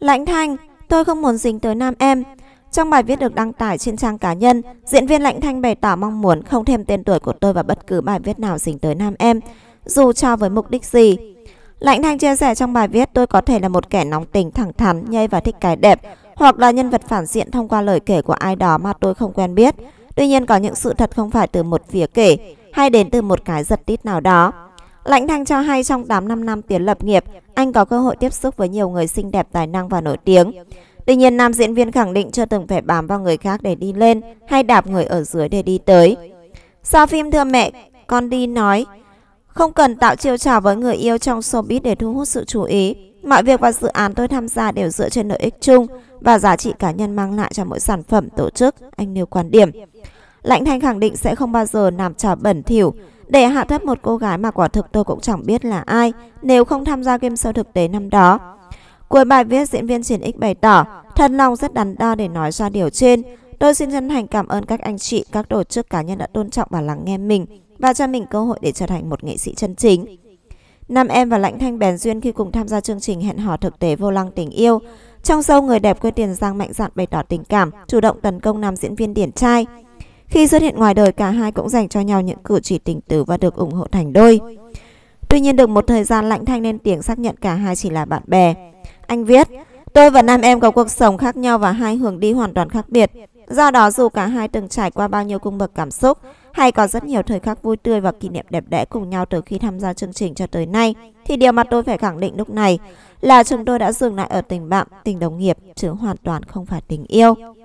Lãnh Thanh, tôi không muốn dính tới nam em. Trong bài viết được đăng tải trên trang cá nhân, diễn viên Lãnh Thanh bày tỏ mong muốn không thêm tên tuổi của tôi vào bất cứ bài viết nào dính tới nam em, dù cho với mục đích gì. Lãnh Thanh chia sẻ trong bài viết tôi có thể là một kẻ nóng tình, thẳng thắn, nhây và thích cái đẹp, hoặc là nhân vật phản diện thông qua lời kể của ai đó mà tôi không quen biết. Tuy nhiên có những sự thật không phải từ một phía kể hay đến từ một cái giật tít nào đó. Lãnh Thăng cho hay trong 8 năm năm tiến lập nghiệp, anh có cơ hội tiếp xúc với nhiều người xinh đẹp tài năng và nổi tiếng. Tuy nhiên, nam diễn viên khẳng định chưa từng phải bám vào người khác để đi lên hay đạp người ở dưới để đi tới. Sau phim Thưa Mẹ, con đi nói, không cần tạo chiêu trò với người yêu trong showbiz để thu hút sự chú ý. Mọi việc và dự án tôi tham gia đều dựa trên lợi ích chung và giá trị cá nhân mang lại cho mỗi sản phẩm tổ chức, anh nêu quan điểm. Lãnh Thanh khẳng định sẽ không bao giờ làm trò bẩn thỉu, để hạ thấp một cô gái mà quả thực tôi cũng chẳng biết là ai nếu không tham gia game show thực tế năm đó. Cuối bài viết, diễn viên Triển X bày tỏ, thật lòng rất đắn đo để nói ra điều trên. Tôi xin chân thành cảm ơn các anh chị, các tổ chức cá nhân đã tôn trọng và lắng nghe mình và cho mình cơ hội để trở thành một nghệ sĩ chân chính. Nam em và Lãnh Thanh bén duyên khi cùng tham gia chương trình hẹn hò thực tế vô lăng tình yêu. Trong sâu người đẹp quê Tiền Giang mạnh dạn bày tỏ tình cảm, chủ động tấn công nam diễn viên điển trai. Khi xuất hiện ngoài đời, cả hai cũng dành cho nhau những cử chỉ tình tứ và được ủng hộ thành đôi. Tuy nhiên được một thời gian lạnh Thanh nên tiếng xác nhận cả hai chỉ là bạn bè. Anh viết, tôi và nam em có cuộc sống khác nhau và hai hướng đi hoàn toàn khác biệt. Do đó dù cả hai từng trải qua bao nhiêu cung bậc cảm xúc hay có rất nhiều thời khắc vui tươi và kỷ niệm đẹp đẽ cùng nhau từ khi tham gia chương trình cho tới nay thì điều mà tôi phải khẳng định lúc này là chúng tôi đã dừng lại ở tình bạn, tình đồng nghiệp chứ hoàn toàn không phải tình yêu.